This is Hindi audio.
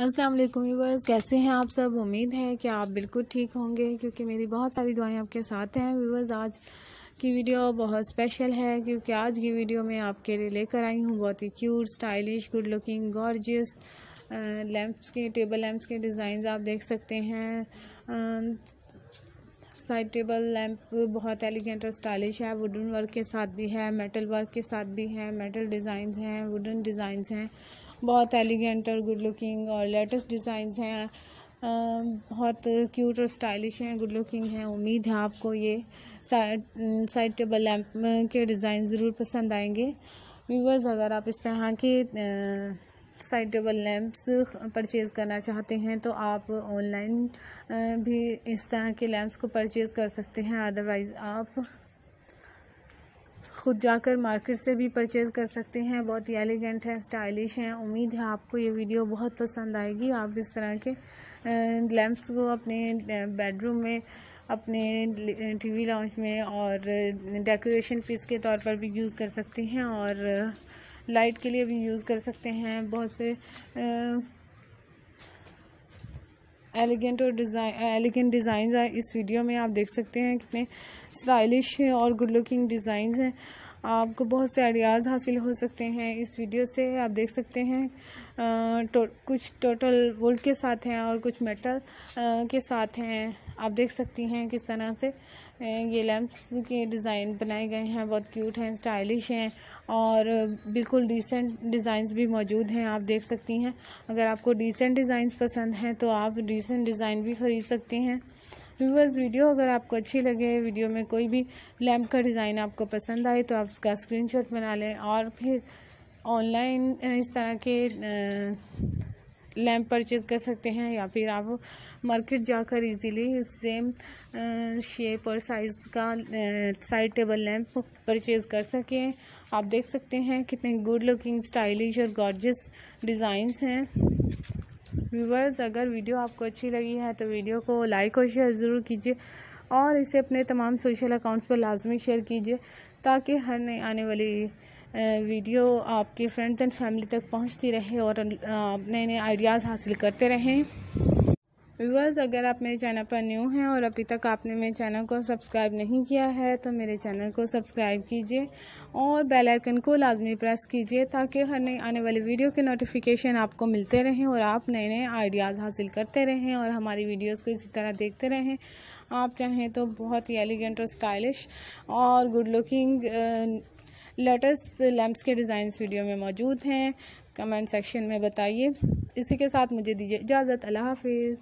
अस्सलाम वालेकुम व्यूवर्स कैसे हैं आप सब उम्मीद है कि आप बिल्कुल ठीक होंगे क्योंकि मेरी बहुत सारी दुआएं आपके साथ हैं व्यूवर्स आज की वीडियो बहुत स्पेशल है क्योंकि आज की वीडियो में आपके लिए लेकर आई हूँ बहुत ही cute stylish good looking gorgeous lamps के टेबल लैंप्स के डिज़ाइन आप देख सकते हैं साइड टेबल लैंप बहुत एलिगेंट और स्टाइलिश है वुडन वर्क के साथ भी है मेटल वर्क के साथ भी है मेटल डिजाइन हैं वुडन डिज़ाइंस हैं बहुत एलिगेंट और गुड लुकिंग और लेटेस्ट डिज़ाइंस हैं बहुत क्यूट और स्टाइलिश हैं गुड लुकिंग हैं उम्मीद है आपको ये साइड साइड टेबल लैम्प के डिज़ाइन ज़रूर पसंद आएंगे व्यूवर्स अगर आप इस तरह के साइड टेबल लैम्प्स परचेज़ करना चाहते हैं तो आप ऑनलाइन भी इस तरह के लैम्प्स को परचेज़ कर सकते हैं अदरवाइज़ आप ख़ुद जाकर मार्केट से भी परचेज़ कर सकते हैं बहुत ही एलिगेंट हैं स्टाइलिश हैं उम्मीद है आपको ये वीडियो बहुत पसंद आएगी आप इस तरह के लैम्प्स को अपने बेडरूम में अपने टीवी लाउंज में और डेकोरेशन पीस के तौर पर भी यूज़ कर सकते हैं और लाइट के लिए भी यूज़ कर सकते हैं बहुत से एलिगेंट और डिज़ाइन एलिगेंट डिज़ाइन इस वीडियो में आप देख सकते हैं कितने स्टाइलिश और गुड लुकिंग डिज़ाइन हैं आपको बहुत से आइडियाज़ हासिल हो सकते हैं इस वीडियो से आप देख सकते हैं तो, कुछ टोटल वोल्ट के साथ हैं और कुछ मेटल के साथ हैं आप देख सकती हैं किस तरह से ये लैंप्स के डिज़ाइन बनाए गए हैं बहुत क्यूट हैं स्टाइलिश हैं और बिल्कुल डिसेंट डिज़ाइंस भी मौजूद हैं आप देख सकती हैं अगर आपको डिसेंट डिज़ाइंस पसंद हैं तो आप डिसेंट डिज़ाइन भी ख़रीद सकती हैं व्यूवर्स वीडियो अगर आपको अच्छी लगे वीडियो में कोई भी लैम्प का डिज़ाइन आपको पसंद आए तो आप उसका स्क्रीन बना लें और फिर ऑनलाइन इस तरह के लैम्प परचेज़ कर सकते हैं या फिर आप मार्केट जाकर इजीली सेम शेप और साइज़ का साइड टेबल लैम्प परचेज़ कर सकें आप देख सकते हैं कितने गुड लुकिंग स्टाइलिश और गॉर्जियस डिज़ाइंस हैं व्यूवर्स अगर वीडियो आपको अच्छी लगी है तो वीडियो को लाइक और शेयर ज़रूर कीजिए और इसे अपने तमाम सोशल अकाउंट्स पर लाजमी शेयर कीजिए ताकि हर नई आने वाली वीडियो आपके फ्रेंड्स एंड फैमिली तक पहुंचती रहे और नए नए आइडियाज़ हासिल करते रहें व्यूवर्स अगर आप मेरे चैनल पर न्यू हैं और अभी तक आपने मेरे चैनल को सब्सक्राइब नहीं किया है तो मेरे चैनल को सब्सक्राइब कीजिए और बेल आइकन को लाजमी प्रेस कीजिए ताकि हर नई आने वाली वीडियो के नोटिफिकेशन आपको मिलते रहें और आप नए नए आइडियाज़ हासिल करते रहें और हमारी वीडियोज़ को इसी तरह देखते रहें आप चाहें तो बहुत ही एलिगेंट और स्टाइलिश और गुड लुकिंग लेटेस्ट लैम्प्स के डिज़ाइंस वीडियो में मौजूद हैं कमेंट सेक्शन में बताइए इसी के साथ मुझे दीजिए इजाज़त अल्लाह हाफिज़